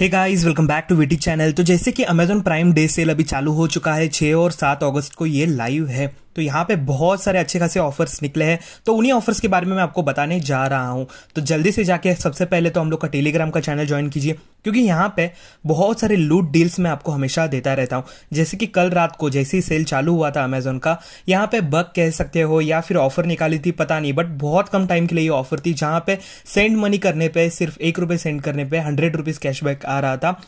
hey guys welcome back to VT channel तो जैसे कि अमेजोन प्राइम डे सेल अभी चालू हो चुका है 6 और 7 अगस्त को ये लाइव है तो यहाँ पे बहुत सारे अच्छे खासे ऑफर्स निकले हैं तो उन्हीं ऑफर्स के बारे में मैं आपको बताने जा रहा हूँ तो जल्दी से जाके सबसे पहले तो हम लोग का टेलीग्राम का चैनल ज्वाइन कीजिए क्योंकि यहाँ पे बहुत सारे लूट डील्स मैं आपको हमेशा देता रहता हूँ जैसे कि कल रात को जैसे ही सेल चालू हुआ था अमेजोन का यहाँ पे बग कह सकते हो या फिर ऑफर निकाली थी पता नहीं बट बहुत कम टाइम के लिए ये ऑफर थी जहाँ पे सेंड मनी करने पे सिर्फ एक सेंड करने पे हंड्रेड रुपीज़ कैशबैक आ रहा था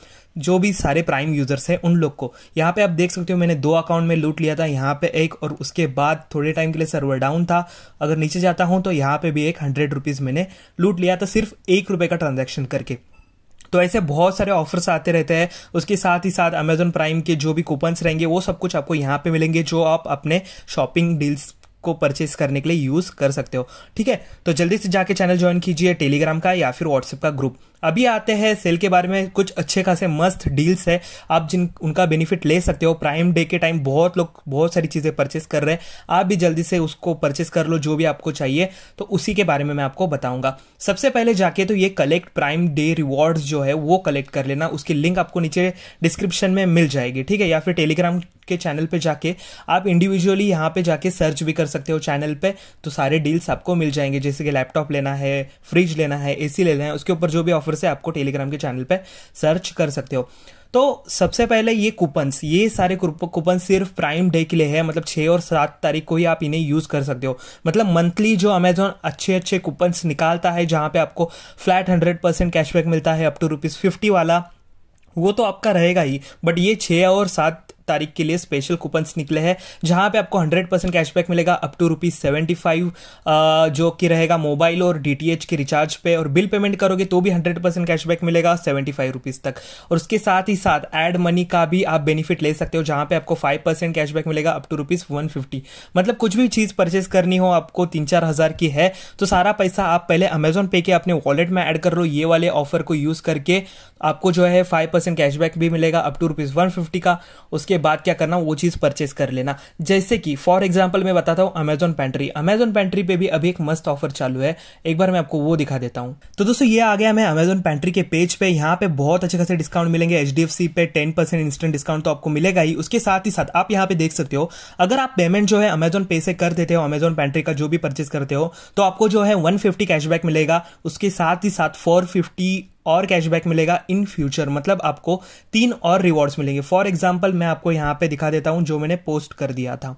जो भी सारे प्राइम यूजर्स हैं उन लोग को यहाँ पे आप देख सकते हो मैंने दो अकाउंट में लूट लिया था यहाँ पे एक और उसके बाद थोड़े टाइम के लिए सर्वर डाउन था अगर नीचे जाता हूँ तो यहाँ पे भी एक हंड्रेड रुपीज़ मैंने लूट लिया था सिर्फ एक रुपए का ट्रांजेक्शन करके तो ऐसे बहुत सारे ऑफर्स आते रहते हैं उसके साथ ही साथ अमेजोन प्राइम के जो भी कूपन्स रहेंगे वो सब कुछ आपको यहाँ पे मिलेंगे जो आप अपने शॉपिंग डील्स को परचेस करने के लिए यूज़ कर सकते हो ठीक है तो जल्दी से जाके चैनल ज्वाइन कीजिए टेलीग्राम का या फिर व्हाट्सएप का ग्रुप अभी आते हैं सेल के बारे में कुछ अच्छे खासे मस्त डील्स है आप जिन उनका बेनिफिट ले सकते हो प्राइम डे के टाइम बहुत लोग बहुत सारी चीज़ें परचेस कर रहे हैं आप भी जल्दी से उसको परचेस कर लो जो भी आपको चाहिए तो उसी के बारे में मैं आपको बताऊंगा सबसे पहले जाके तो ये कलेक्ट प्राइम डे रिवॉर्ड्स जो है वो कलेक्ट कर लेना उसकी लिंक आपको नीचे डिस्क्रिप्शन में मिल जाएगी ठीक है या फिर टेलीग्राम के चैनल पे जाके आप इंडिविजुअली यहाँ पे जाके सर्च भी कर सकते हो चैनल पे तो सारे डील्स आपको मिल जाएंगे जैसे कि लैपटॉप लेना है फ्रिज लेना है एसी लेना है उसके ऊपर जो भी ऑफर ऑफर से आपको टेलीग्राम के चैनल पर सर्च कर सकते हो तो सबसे पहले ये कूपन्स ये सारे कूपन सिर्फ प्राइम डे के लिए है मतलब छः और सात तारीख को ही आप इन्हें यूज़ कर सकते हो मतलब मंथली जो अमेजोन अच्छे अच्छे कूपन्स निकालता है जहाँ पे आपको फ्लैट हंड्रेड परसेंट कैशबैक मिलता है अप टू रुपीज़ फिफ्टी वाला वो तो आपका रहेगा ही बट ये छः और सात तारीख के लिए स्पेशल कूपन्स निकले हैं जहां पे आपको 100 परसेंट कैशबैक मिलेगा up to rupees seventy five जो कि रहेगा मोबाइल और डीटीएच के रिचार्ज पे और बिल पेमेंट करोगे तो भी हंड्रेड परसेंट कैशबैक मिलेगा सेवेंटी फाइव रुपीज तक और उसके साथ ही साथ एड मनी का भी आप बेनिफिट ले सकते हो जहां पे आपको फाइव परसेंट कैशबैक मिलेगा up to rupees one fifty मतलब कुछ भी चीज परचेज करनी हो आपको तीन चार हजार की है तो सारा पैसा आप पहले अमेजोन पे के अपने वॉलेट में एड कर लो ये वाले ऑफर को यूज करके आपको जो है फाइव परसेंट कैशबैक भी मिलेगा up to rupees one fifty का उसके उसके बाद क्या करना वो चीज़ परचेस कर लेना जैसे कि फॉर एग्जाम्पल मैं बताता हूँ अमेजोन पेंट्री अमेजोन पेंट्री पे भी अभी एक मस्त ऑफर चालू है एक बार मैं आपको वो दिखा देता हूँ तो दोस्तों ये आ गया मैं अमेजोन पेंट्री के पेज पे यहाँ पे बहुत अच्छे खासे डिस्काउंट मिलेंगे एच पे टेन परसेंट इंस्टेंट डिस्काउंट तो आपको मिलेगा ही उसके साथ ही साथ आप यहाँ पे देख सकते हो अगर आप पेमेंट जो है अमेजोन पे से कर देते हो अमेजोन पेंट्री का जो भी परचेस करते हो तो आपको जो है वन कैशबैक मिलेगा उसके साथ ही साथ फोर और कैशबैक मिलेगा इन फ्यूचर मतलब आपको तीन और रिवॉर्ड्स मिलेंगे फॉर एग्जाम्पल मैं आपको यहाँ पे दिखा देता हूँ जो मैंने पोस्ट कर दिया था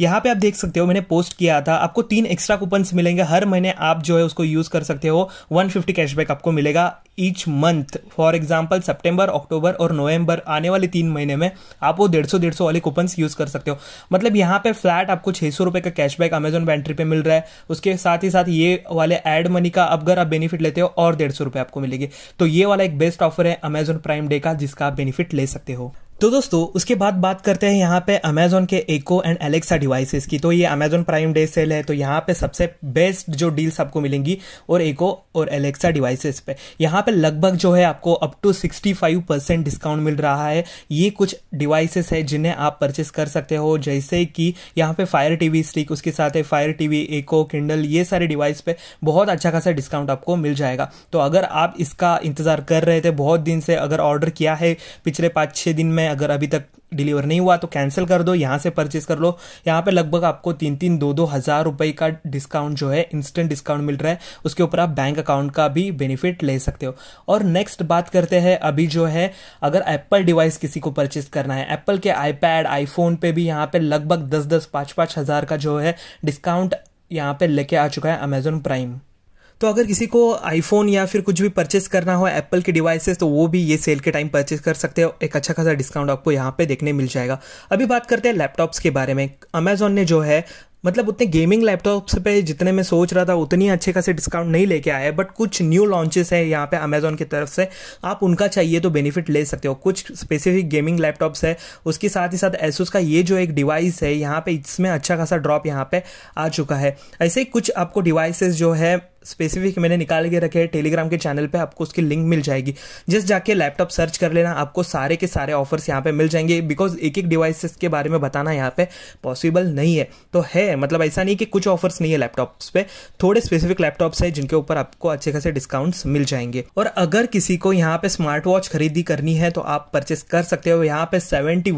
यहाँ पे आप देख सकते हो मैंने पोस्ट किया था आपको तीन एक्स्ट्रा कूपन्स मिलेंगे हर महीने आप जो है उसको यूज कर सकते हो 150 कैशबैक आपको मिलेगा each month for example September October और नवंबर आने वाले तीन महीने में आप वो डेढ़ सौ डेढ़ सौ वाले कूपन यूज़ कर सकते हो मतलब यहाँ पे फ्लैट आपको छह सौ रुपए का कैशबैक अमेजोन बैंट्री पे मिल रहा है उसके साथ ही साथ ये वाले एड मनी का अगर आप बेनिफिट लेते हो और डेढ़ सौ रुपए आपको मिलेगी तो ये वाला एक बेस्ट ऑफर है अमेजोन प्राइम डे का जिसका आप बेनिफिट ले सकते हो तो दोस्तों उसके बाद बात करते हैं यहाँ पे अमेजोन के एको एंड एलेक्सा डिवाइसेस की तो ये अमेजोन प्राइम डे सेल है तो यहाँ पे सबसे बेस्ट जो डील्स आपको मिलेंगी और एको और एलेक्सा डिवाइसेस पे यहाँ पे लगभग जो है आपको अप टू 65 परसेंट डिस्काउंट मिल रहा है ये कुछ डिवाइसेस है जिन्हें आप परचेस कर सकते हो जैसे कि यहाँ पे फायर टीवी स्टिक उसके साथ है फायर टीवी एको किंडल ये सारे डिवाइस पे बहुत अच्छा खासा डिस्काउंट आपको मिल जाएगा तो अगर आप इसका इंतजार कर रहे थे बहुत दिन से अगर ऑर्डर किया है पिछले पाँच छः दिन में अगर अभी तक डिलीवर नहीं हुआ तो कैंसिल कर दो यहाँ से परचेज कर लो यहाँ पे लगभग आपको तीन तीन दो दो हज़ार रुपये का डिस्काउंट जो है इंस्टेंट डिस्काउंट मिल रहा है उसके ऊपर आप बैंक अकाउंट का भी बेनिफिट ले सकते हो और नेक्स्ट बात करते हैं अभी जो है अगर एप्पल डिवाइस किसी को परचेज करना है एप्पल के आईपैड आईफोन पे भी यहाँ पे लगभग दस दस पाँच पाँच हज़ार का जो है डिस्काउंट यहाँ पे लेके आ चुका है अमेजोन प्राइम तो अगर किसी को आईफोन या फिर कुछ भी परचेस करना हो एप्पल के डिवाइसेस तो वो भी ये सेल के टाइम परचेस कर सकते हो एक अच्छा खासा डिस्काउंट आपको यहाँ पे देखने मिल जाएगा अभी बात करते हैं लैपटॉप्स के बारे में अमेजोन ने जो है मतलब उतने गेमिंग लैपटॉप्स पे जितने मैं सोच रहा था उतनी अच्छे खासे डिस्काउंट नहीं लेके आए बट कुछ न्यू लॉन्चेस है यहाँ पे अमेजोन की तरफ से आप उनका चाहिए तो बेनिफिट ले सकते हो कुछ स्पेसिफिक गेमिंग लैपटॉप्स है उसके साथ ही साथ एसूस का ये जो एक डिवाइस है यहाँ पे इसमें अच्छा खासा ड्रॉप यहाँ पे आ चुका है ऐसे ही कुछ आपको डिवाइसेस जो है स्पेसिफिक मैंने निकाल के रखे हैं टेलीग्राम के चैनल पे आपको उसकी लिंक मिल जाएगी जस्ट जाके लैपटॉप सर्च कर लेना आपको सारे के सारे ऑफर्स यहाँ पे मिल जाएंगे बिकॉज एक एक डिवाइसेस के बारे में बताना यहाँ पे पॉसिबल नहीं है तो है मतलब ऐसा नहीं कि कुछ ऑफर्स नहीं है लैपटॉप्स पे थोड़े स्पेसिफिक लैपटॉप्स हैं जिनके ऊपर आपको अच्छे खासे डिस्काउंट्स मिल जाएंगे और अगर किसी को यहाँ पे स्मार्ट वॉच खरीदी करनी है तो आप परचेस कर सकते हो यहाँ पे सेवेंटी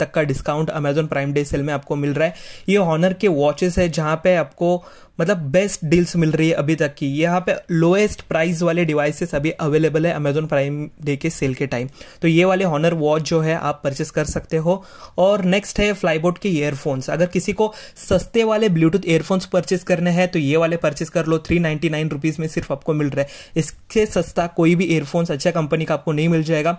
तक का discount Amazon Prime Day sale में आपको मिल रहा है ये ऑनर के वॉचेस है जहाँ पे आपको मतलब बेस्ट डील्स मिल रही है अभी तक की यहाँ पे लोएस्ट प्राइस वाले डिवाइसेस अभी अवेलेबल है अमेजोन प्राइम डे के सेल के टाइम तो ये वाले हॉनर वॉच जो है आप परचेस कर सकते हो और नेक्स्ट है फ्लाईबोट के ईयरफोन्स अगर किसी को सस्ते वाले ब्लूटूथ ईयरफोन्स परचेस करने हैं तो ये वाले परचेस कर लो थ्री नाइन्टी नाइन रुपीज़ में सिर्फ आपको मिल रहा है इससे सस्ता कोई भी ईयरफोन्स अच्छा कंपनी का आपको नहीं मिल जाएगा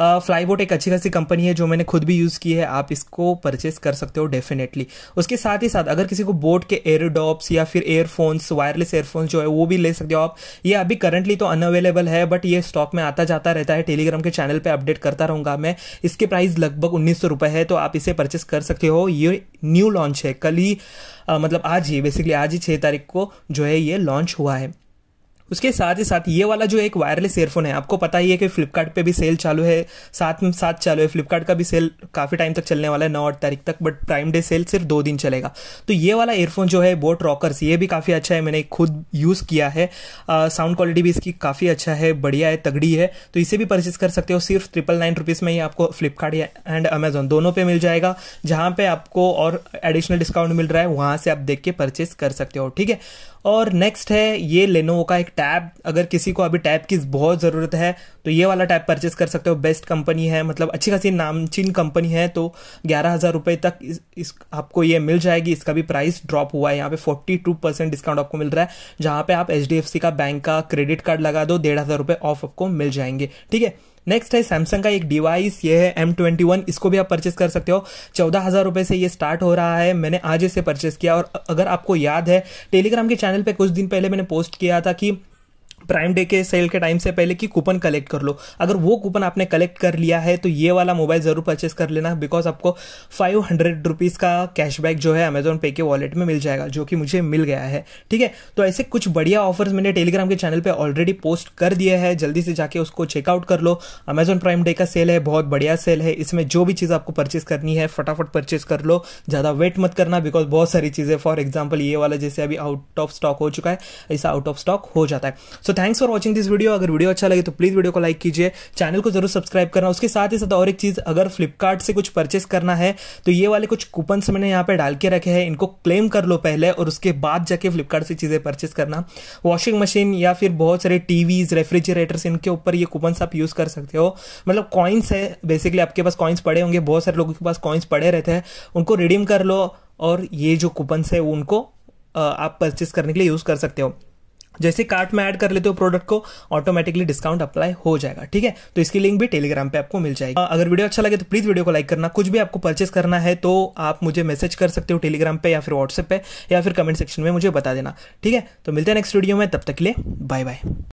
फ्लाईबोट एक अच्छी खासी कंपनी है जो मैंने खुद भी यूज़ की है आप इसको परचेस कर सकते हो डेफिनेटली उसके साथ ही साथ अगर किसी को बोट के एयरडॉप्स या फिर एयरफोन्स वायरलेस एयरफोन्स जो है वो भी ले सकते हो आप ये अभी करंटली तो अनअवेलेबल है बट ये स्टॉक में आता जाता रहता है टेलीग्राम के चैनल पर अपडेट करता रहूँगा मैं इसके प्राइस लगभग उन्नीस है तो आप इसे परचेस कर सकते हो ये न्यू लॉन्च है कल ही मतलब आज ही बेसिकली आज ही छः तारीख को जो है ये लॉन्च हुआ है उसके साथ ही साथ ये वाला जो एक वायरलेस एयरफोन है आपको पता ही है कि फ्लिपकार्ट पे भी सेल चालू है साथ में साथ चालू है फ्लिपकार्ट का भी सेल काफ़ी टाइम तक चलने वाला है नौ आठ तारीख तक बट प्राइम डे सेल सिर्फ दो दिन चलेगा तो ये वाला एयरफोन जो है बोट रॉकर्स ये भी काफ़ी अच्छा है मैंने खुद यूज़ किया है साउंड क्वालिटी भी इसकी काफ़ी अच्छा है बढ़िया है तगड़ी है तो इसे भी परचेज कर सकते हो सिर्फ ट्रिपल नाइन रुपीज़ में ही आपको फ्लिपकार्ट एंड अमेजोन दोनों पे मिल जाएगा जहाँ पे आपको और एडिशनल डिस्काउंट मिल रहा है वहाँ से आप देख के परचेज कर सकते हो ठीक है और नेक्स्ट है ये लेनोवो का एक टैब अगर किसी को अभी टैब की बहुत ज़रूरत है तो ये वाला टैब परचेस कर सकते हो बेस्ट कंपनी है मतलब अच्छी खासी नामचीन कंपनी है तो ग्यारह हज़ार रुपये तक इस, इस आपको ये मिल जाएगी इसका भी प्राइस ड्रॉप हुआ है यहाँ पे फोर्टी टू परसेंट डिस्काउंट आपको मिल रहा है जहाँ पे आप एच का बैंक का क्रेडिट कार्ड लगा दो डेढ़ हज़ार रुपये ऑफ आपको मिल जाएंगे ठीक है नेक्स्ट है सैमसंग का एक डिवाइस ये है एम ट्वेंटी वन इसको भी आप परचेस कर सकते हो चौदह हज़ार रुपये से ये स्टार्ट हो रहा है मैंने आज इसे परचेस किया और अगर आपको याद है टेलीग्राम के चैनल पर कुछ दिन पहले मैंने पोस्ट किया था कि प्राइम डे के सेल के टाइम से पहले कि कूपन कलेक्ट कर लो अगर वो कूपन आपने कलेक्ट कर लिया है तो ये वाला मोबाइल ज़रूर परचेस कर लेना बिकॉज आपको फाइव हंड्रेड रुपीज़ का कैशबैक जो है अमेजोन पे के वॉलेट में मिल जाएगा जो कि मुझे मिल गया है ठीक है तो ऐसे कुछ बढ़िया ऑफर्स मैंने टेलीग्राम के चैनल पर ऑलरेडी पोस्ट कर दिया है जल्दी से जाके उसको चेकआउट कर लो अमेजोन प्राइम डे का सेल है बहुत बढ़िया सेल है इसमें जो भी चीज़ आपको परचेस करनी है फटाफट परचेस कर लो ज़्यादा वेट मत करना बिकॉज बहुत सारी चीज़ें फॉर एग्जाम्पल ये वाला जैसे अभी आउट ऑफ स्टॉक हो चुका है ऐसा आउट ऑफ स्टॉक हो जाता है so thanks for watching this video अगर वीडियो अच्छा लगे तो प्लीज वीडियो को लाइक कीजिए चैनल को जरूर सब्सक्राइब करना उसके साथ ही साथ और एक चीज अगर फ्लिपकार्ट से कुछ परचेस करना है तो ये वाले कुछ कूपन्स मैंने यहाँ पे डाल के रखे हैं इनको क्लेम कर लो पहले और उसके बाद जाके फ्लिपकार्ट से चीजें परचेस करना वॉशिंग मशीन या फिर बहुत सारे टीवीज रेफ्रिजरेटर्स इनके ऊपर ये कूपन्स आप यूज कर सकते हो मतलब कॉइन्स है बेसिकली आपके पास कॉइन्स पड़े होंगे बहुत सारे लोगों के पास कॉइन्स पड़े रहते हैं उनको रिडीम कर लो और ये जो कूपन्स है उनको आप परचेस करने के लिए यूज कर सकते हो जैसे कार्ट में ऐड कर लेते हो प्रोडक्ट को ऑटोमेटिकली डिस्काउंट अप्लाई हो जाएगा ठीक है तो इसकी लिंक भी टेलीग्राम पे आपको मिल जाएगी अगर वीडियो अच्छा लगे तो प्लीज वीडियो को लाइक करना कुछ भी आपको परचेस करना है तो आप मुझे मैसेज कर सकते हो टेलीग्राम पे या फिर व्हाट्सएप पे या फिर कमेंट सेक्शन में मुझे बता देना ठीक है तो मिलते हैं नेक्स्ट वीडियो में तब तक के लिए बाय बाय